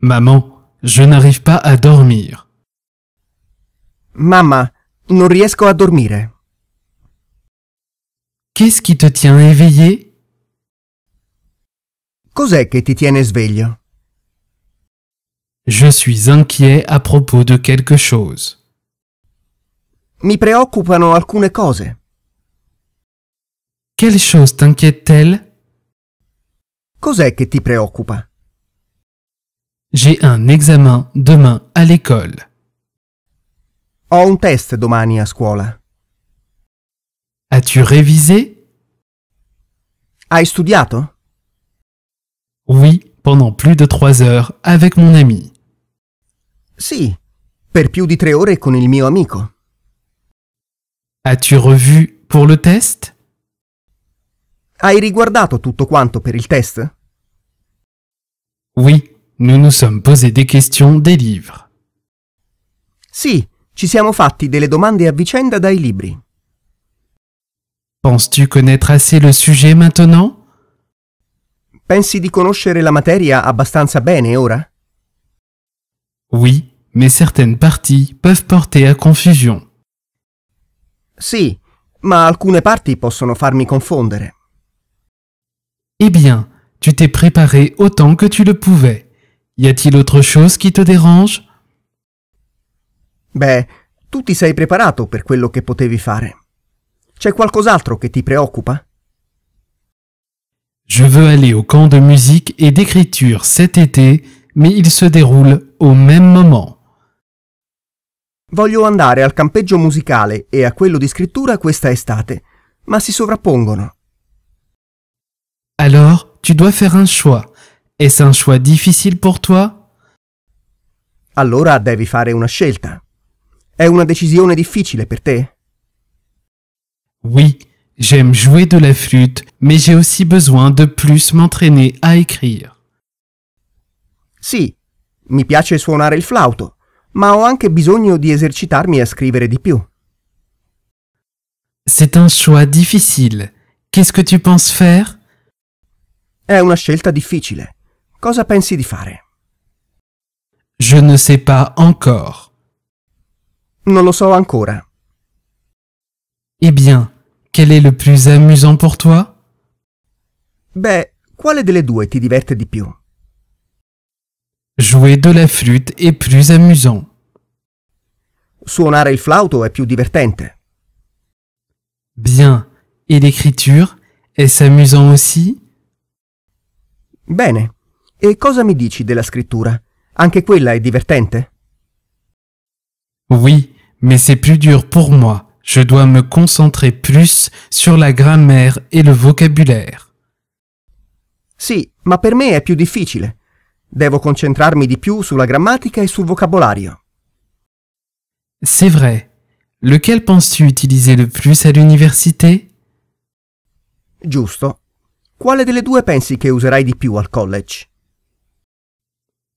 Maman, je n'arrive pas à dormir. Mamma, non riesco a dormire. Qu'est-ce qui te tient éveillé Cos'è che ti tiene sveglio? Je suis inquiet à propos de quelque chose. Mi preoccupano alcune cose. Quelle chose t'inquiète-t-elle Cos'è che ti preoccupa? J'ai un examen demain à l'école. Ho un test domani a scuola. As-tu révisé Hai studiato? Oui, pendant plus de trois heures avec mon ami. Sì, per più di tre ore con il mio amico. As-tu revu pour le test Hai riguardato tutto quanto per il test? Oui, nous nous sommes posé des questions des livres. Si, ci siamo fatti delle domande a vicenda dai libri. Penses-tu connaître assez le sujet maintenant Pensi di conoscere la materia abbastanza bene ora? Oui, mais certaines parties peuvent porter à confusion. Si, ma alcune parti possono farmi confondere. Eh bien, tu t'es préparé autant que tu le pouvais. Y a-t-il autre chose qui te dérange Beh, tu ti sei preparato per quello che potevi fare. C'è qualcos'altro che ti preoccupa? Je veux aller au camp de musique et d'écriture cet été, mais il se déroule au même moment. Voglio andare al campeggio musicale e a quello di scrittura questa estate, ma si sovrappongono. Alors, tu dois faire un choix. Est-ce un choix difficile pour toi? Allora devi fare una scelta. È una decisione difficile per te? Oui, j'aime jouer de la flûte, mais j'ai aussi besoin de plus m'entraîner à écrire. Sì, mi piace suonare il flauto, ma ho anche bisogno di esercitarmi a scrivere di più. C'est un choix difficile. Qu'est-ce que tu penses faire? È una scelta difficile. Cosa pensi di fare? Je ne sais pas encore. Non lo so ancora. Eh bien, quel est le plus amusant pour toi Beh, quale delle due ti diverte di più? Jouer de la flûte est plus amusant. Suonare il flauto è più divertente. Bien. Et l'écriture, est-ce amusant aussi Bene. E cosa mi dici della scrittura? Anche quella è divertente? Oui, mais c'est plus dur pour moi. Je dois me concentrer plus sur la grammaire et le vocabulaire. Sì, ma per me è più difficile. Devo concentrarmi di più sulla grammatica e sul vocabolario. C'est vrai. Lequel penses-tu utiliser le plus à l'université Giusto. Quale delle due pensi che userai di più al college?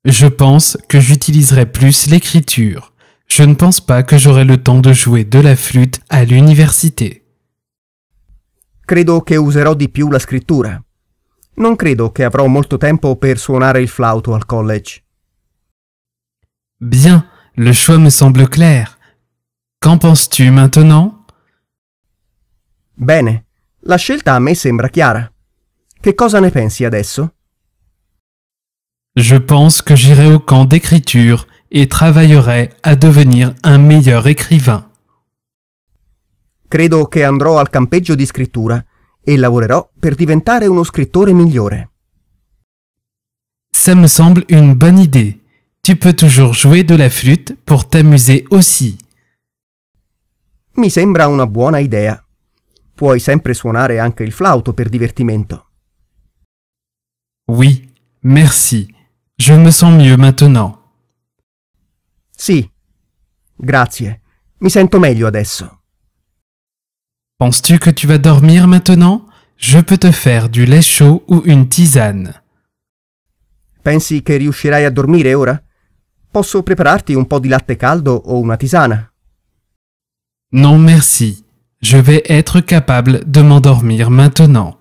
Je pense que j'utiliserai plus l'écriture. Je ne pense pas que j'aurai le temps de jouer de la flûte à l'université. Credo che userò di più la scrittura. Non credo che avrò molto tempo per suonare il flauto al college. Bien, le choix me semble clair. Qu'en penses-tu maintenant Bene, la scelta a me sembra chiara. Che cosa ne pensi adesso je pense que j'irai au camp d'écriture et travaillerai à devenir un meilleur écrivain. Credo che andrò al campeggio di scrittura e lavorerò per diventare uno scrittore migliore. Ça me semble une bonne idée. Tu peux toujours jouer de la flûte pour t'amuser aussi. Mi sembra una buona idea. Puoi sempre suonare anche il flauto per divertimento. Oui, merci. Je me sens mieux maintenant. Si, grazie. Mi sento meglio adesso. Penses-tu que tu vas dormir maintenant Je peux te faire du lait chaud ou une tisane. Pensi che riuscirai a dormire ora? Posso prepararti un po' di latte caldo o una tisana? Non merci. Je vais être capable de m'endormir maintenant.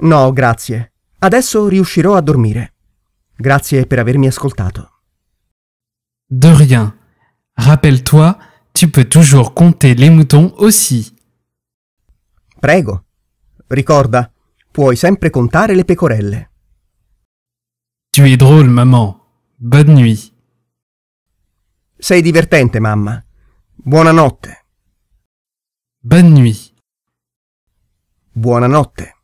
No, grazie. Adesso riuscirò a dormire. Grazie per avermi ascoltato. De rien. Rappelle-toi, tu peux toujours compter les moutons aussi. Prego. Ricorda, puoi sempre contare le pecorelle. Tu es drôle, maman. Bonne nuit. Sei divertente, mamma. Buonanotte. Bonne nuit. Buonanotte.